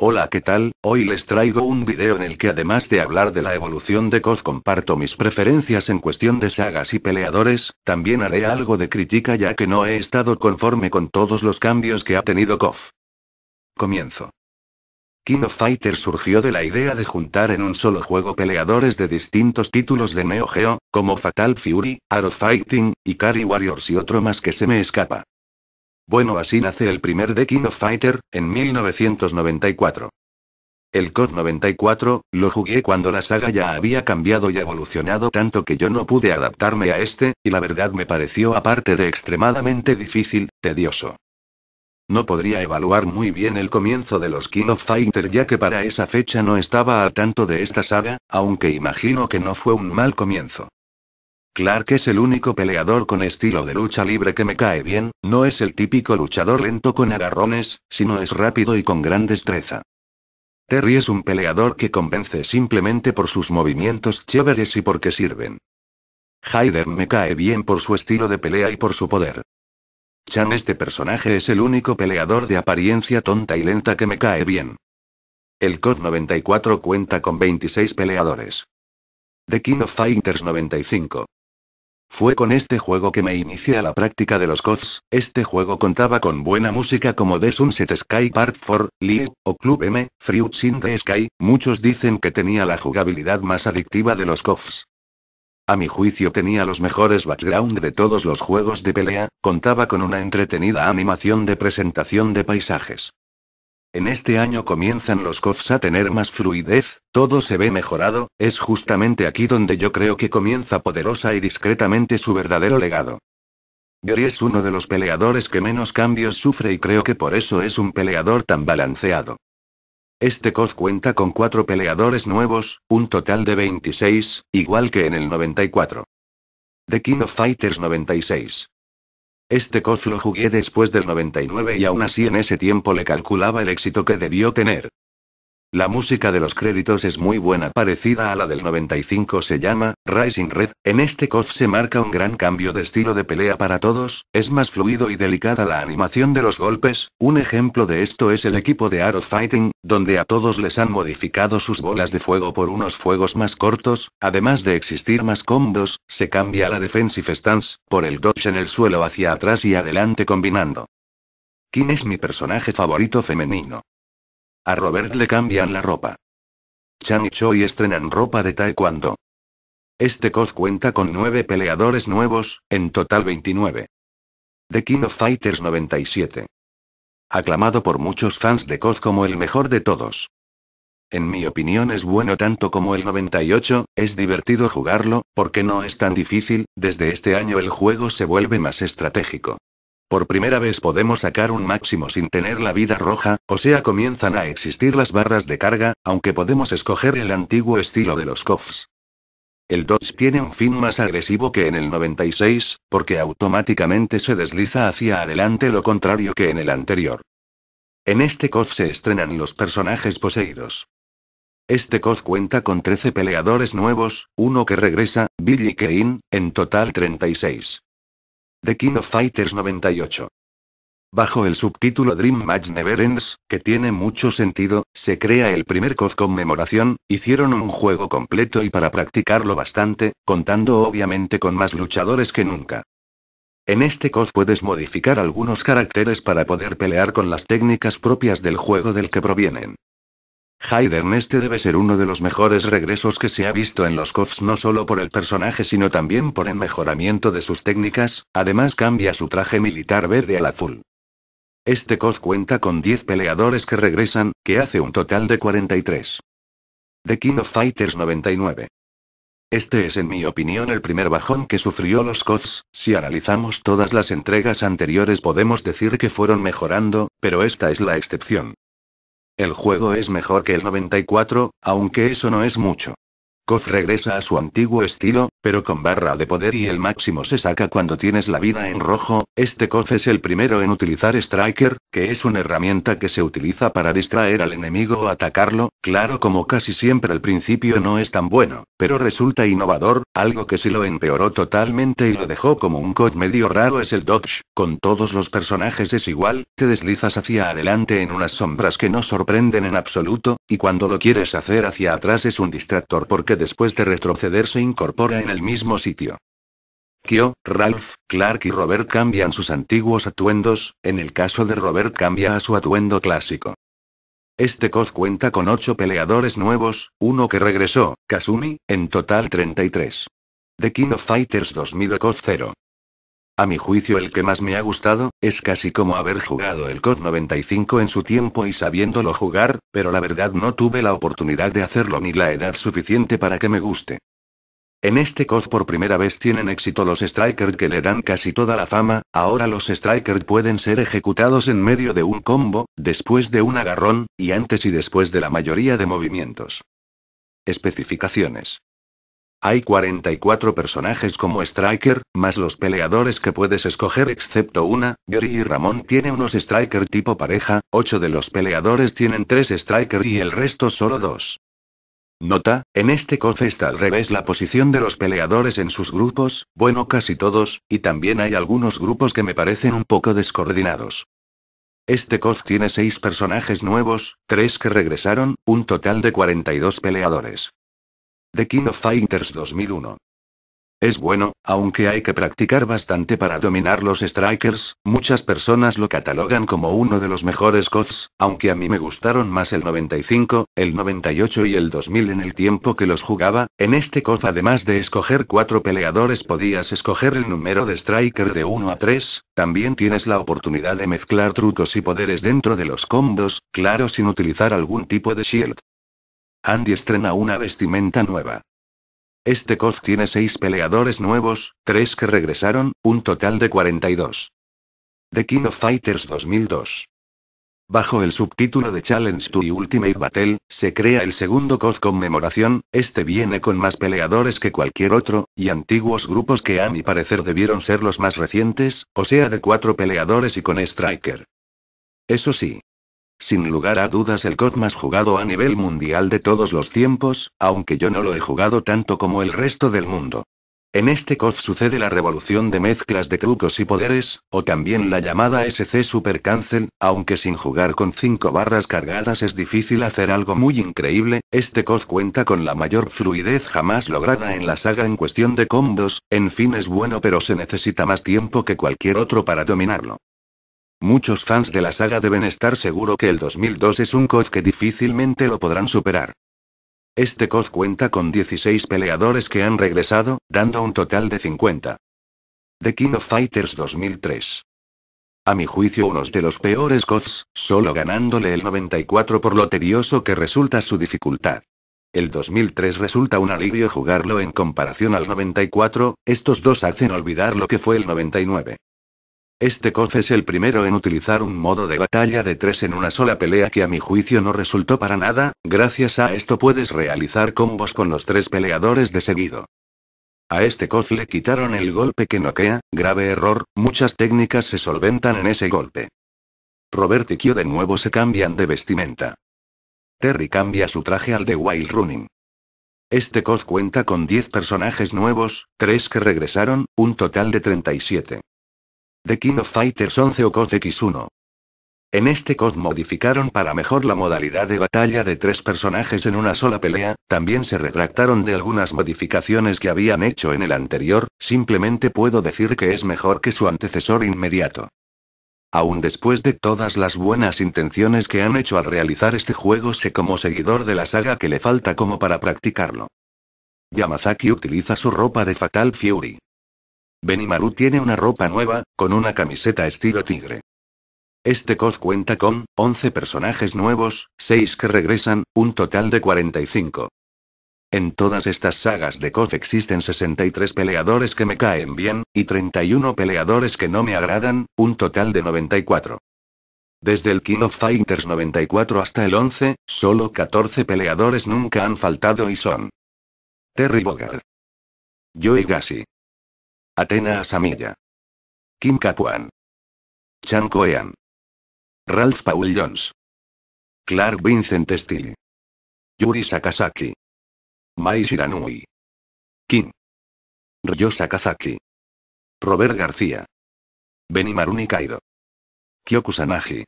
Hola, ¿qué tal? Hoy les traigo un video en el que además de hablar de la evolución de KOF comparto mis preferencias en cuestión de sagas y peleadores, también haré algo de crítica ya que no he estado conforme con todos los cambios que ha tenido KOF. Comienzo. King of Fighters surgió de la idea de juntar en un solo juego peleadores de distintos títulos de Neo Geo, como Fatal Fury, Arrow Fighting, y Ikari Warriors y otro más que se me escapa. Bueno, así nace el primer De King of Fighter, en 1994. El COD 94, lo jugué cuando la saga ya había cambiado y evolucionado tanto que yo no pude adaptarme a este, y la verdad me pareció aparte de extremadamente difícil, tedioso. No podría evaluar muy bien el comienzo de los King of Fighter ya que para esa fecha no estaba al tanto de esta saga, aunque imagino que no fue un mal comienzo. Clark es el único peleador con estilo de lucha libre que me cae bien, no es el típico luchador lento con agarrones, sino es rápido y con gran destreza. Terry es un peleador que convence simplemente por sus movimientos chéveres y porque sirven. Hyder me cae bien por su estilo de pelea y por su poder. Chan este personaje es el único peleador de apariencia tonta y lenta que me cae bien. El COD 94 cuenta con 26 peleadores. The King of Fighters 95. Fue con este juego que me inicié a la práctica de los KOFs, este juego contaba con buena música como The Sunset Sky Part 4, League, o Club M, Fruits in the Sky, muchos dicen que tenía la jugabilidad más adictiva de los KOFs. A mi juicio tenía los mejores background de todos los juegos de pelea, contaba con una entretenida animación de presentación de paisajes. En este año comienzan los COFs a tener más fluidez, todo se ve mejorado, es justamente aquí donde yo creo que comienza poderosa y discretamente su verdadero legado. Gary es uno de los peleadores que menos cambios sufre y creo que por eso es un peleador tan balanceado. Este COF cuenta con cuatro peleadores nuevos, un total de 26, igual que en el 94. The King of Fighters 96. Este coz lo jugué después del 99 y aún así en ese tiempo le calculaba el éxito que debió tener. La música de los créditos es muy buena, parecida a la del 95 se llama Rising Red. En este cof se marca un gran cambio de estilo de pelea para todos, es más fluido y delicada la animación de los golpes. Un ejemplo de esto es el equipo de Arrow Fighting, donde a todos les han modificado sus bolas de fuego por unos fuegos más cortos, además de existir más combos, se cambia la defensive stance, por el dodge en el suelo hacia atrás y adelante combinando. ¿Quién es mi personaje favorito femenino? A Robert le cambian la ropa. Chan y Choi estrenan ropa de taekwondo. Este COD cuenta con 9 peleadores nuevos, en total 29. The King of Fighters 97. Aclamado por muchos fans de COD como el mejor de todos. En mi opinión es bueno tanto como el 98, es divertido jugarlo, porque no es tan difícil, desde este año el juego se vuelve más estratégico. Por primera vez podemos sacar un máximo sin tener la vida roja, o sea comienzan a existir las barras de carga, aunque podemos escoger el antiguo estilo de los COFs. El Dodge tiene un fin más agresivo que en el 96, porque automáticamente se desliza hacia adelante lo contrario que en el anterior. En este COF se estrenan los personajes poseídos. Este COF cuenta con 13 peleadores nuevos, uno que regresa, Billy Kane, en total 36. The King of Fighters 98. Bajo el subtítulo Dream Match Never Ends, que tiene mucho sentido, se crea el primer COD conmemoración, hicieron un juego completo y para practicarlo bastante, contando obviamente con más luchadores que nunca. En este COD puedes modificar algunos caracteres para poder pelear con las técnicas propias del juego del que provienen. Haydn, este debe ser uno de los mejores regresos que se ha visto en los Cofs no solo por el personaje sino también por el mejoramiento de sus técnicas, además cambia su traje militar verde al azul. Este COF cuenta con 10 peleadores que regresan, que hace un total de 43. The King of Fighters 99. Este es en mi opinión el primer bajón que sufrió los COFs, si analizamos todas las entregas anteriores podemos decir que fueron mejorando, pero esta es la excepción. El juego es mejor que el 94, aunque eso no es mucho. Kof regresa a su antiguo estilo, pero con barra de poder y el máximo se saca cuando tienes la vida en rojo. Este Kof es el primero en utilizar Striker, que es una herramienta que se utiliza para distraer al enemigo o atacarlo. Claro, como casi siempre al principio no es tan bueno, pero resulta innovador. Algo que se lo empeoró totalmente y lo dejó como un Kof medio raro es el Dodge. Con todos los personajes es igual, te deslizas hacia adelante en unas sombras que no sorprenden en absoluto, y cuando lo quieres hacer hacia atrás es un distractor porque después de retroceder se incorpora en el mismo sitio. Kyo, Ralph, Clark y Robert cambian sus antiguos atuendos, en el caso de Robert cambia a su atuendo clásico. Este COD cuenta con 8 peleadores nuevos, uno que regresó, Kasumi, en total 33. The King of Fighters 2000 COD 0. A mi juicio el que más me ha gustado, es casi como haber jugado el COD 95 en su tiempo y sabiéndolo jugar, pero la verdad no tuve la oportunidad de hacerlo ni la edad suficiente para que me guste. En este COD por primera vez tienen éxito los striker que le dan casi toda la fama, ahora los striker pueden ser ejecutados en medio de un combo, después de un agarrón, y antes y después de la mayoría de movimientos. Especificaciones. Hay 44 personajes como Striker, más los peleadores que puedes escoger excepto una, Gary y Ramón tiene unos Striker tipo pareja, 8 de los peleadores tienen 3 Striker y el resto solo 2. Nota, en este cof está al revés la posición de los peleadores en sus grupos, bueno casi todos, y también hay algunos grupos que me parecen un poco descoordinados. Este COF tiene 6 personajes nuevos, 3 que regresaron, un total de 42 peleadores. The King of Fighters 2001. Es bueno, aunque hay que practicar bastante para dominar los strikers, muchas personas lo catalogan como uno de los mejores KOFs, aunque a mí me gustaron más el 95, el 98 y el 2000 en el tiempo que los jugaba, en este KOF además de escoger cuatro peleadores podías escoger el número de striker de 1 a 3, también tienes la oportunidad de mezclar trucos y poderes dentro de los combos, claro sin utilizar algún tipo de shield. Andy estrena una vestimenta nueva. Este COD tiene seis peleadores nuevos, tres que regresaron, un total de 42. The King of Fighters 2002. Bajo el subtítulo de Challenge to Ultimate Battle, se crea el segundo COD conmemoración, este viene con más peleadores que cualquier otro, y antiguos grupos que a mi parecer debieron ser los más recientes, o sea de cuatro peleadores y con Striker. Eso sí, sin lugar a dudas el COD más jugado a nivel mundial de todos los tiempos, aunque yo no lo he jugado tanto como el resto del mundo. En este COD sucede la revolución de mezclas de trucos y poderes, o también la llamada SC Super Cancel, aunque sin jugar con 5 barras cargadas es difícil hacer algo muy increíble, este COD cuenta con la mayor fluidez jamás lograda en la saga en cuestión de combos, en fin es bueno pero se necesita más tiempo que cualquier otro para dominarlo. Muchos fans de la saga deben estar seguro que el 2002 es un COD que difícilmente lo podrán superar. Este COD cuenta con 16 peleadores que han regresado, dando un total de 50. The King of Fighters 2003. A mi juicio uno de los peores CODs, solo ganándole el 94 por lo tedioso que resulta su dificultad. El 2003 resulta un alivio jugarlo en comparación al 94, estos dos hacen olvidar lo que fue el 99. Este cof es el primero en utilizar un modo de batalla de tres en una sola pelea que a mi juicio no resultó para nada, gracias a esto puedes realizar combos con los tres peleadores de seguido. A este cof le quitaron el golpe que noquea, grave error, muchas técnicas se solventan en ese golpe. Robert y Kyo de nuevo se cambian de vestimenta. Terry cambia su traje al de Wild Running. Este cof cuenta con 10 personajes nuevos, 3 que regresaron, un total de 37. The King of Fighters 11 o COD X1. En este COD modificaron para mejor la modalidad de batalla de tres personajes en una sola pelea, también se retractaron de algunas modificaciones que habían hecho en el anterior, simplemente puedo decir que es mejor que su antecesor inmediato. Aún después de todas las buenas intenciones que han hecho al realizar este juego sé como seguidor de la saga que le falta como para practicarlo. Yamazaki utiliza su ropa de Fatal Fury. Benimaru tiene una ropa nueva, con una camiseta estilo tigre. Este cos cuenta con 11 personajes nuevos, 6 que regresan, un total de 45. En todas estas sagas de COD existen 63 peleadores que me caen bien, y 31 peleadores que no me agradan, un total de 94. Desde el King of Fighters 94 hasta el 11, solo 14 peleadores nunca han faltado y son Terry Bogard, Joey Gassi, Atena Asamilla. Kim Kapuan. Chan Koean. Ralph Paul Jones. Clark Vincent Steele. Yuri Sakazaki. Mai Shiranui. Kim. Ryo Sakazaki. Robert García. Maruni Kaido. Sanagi.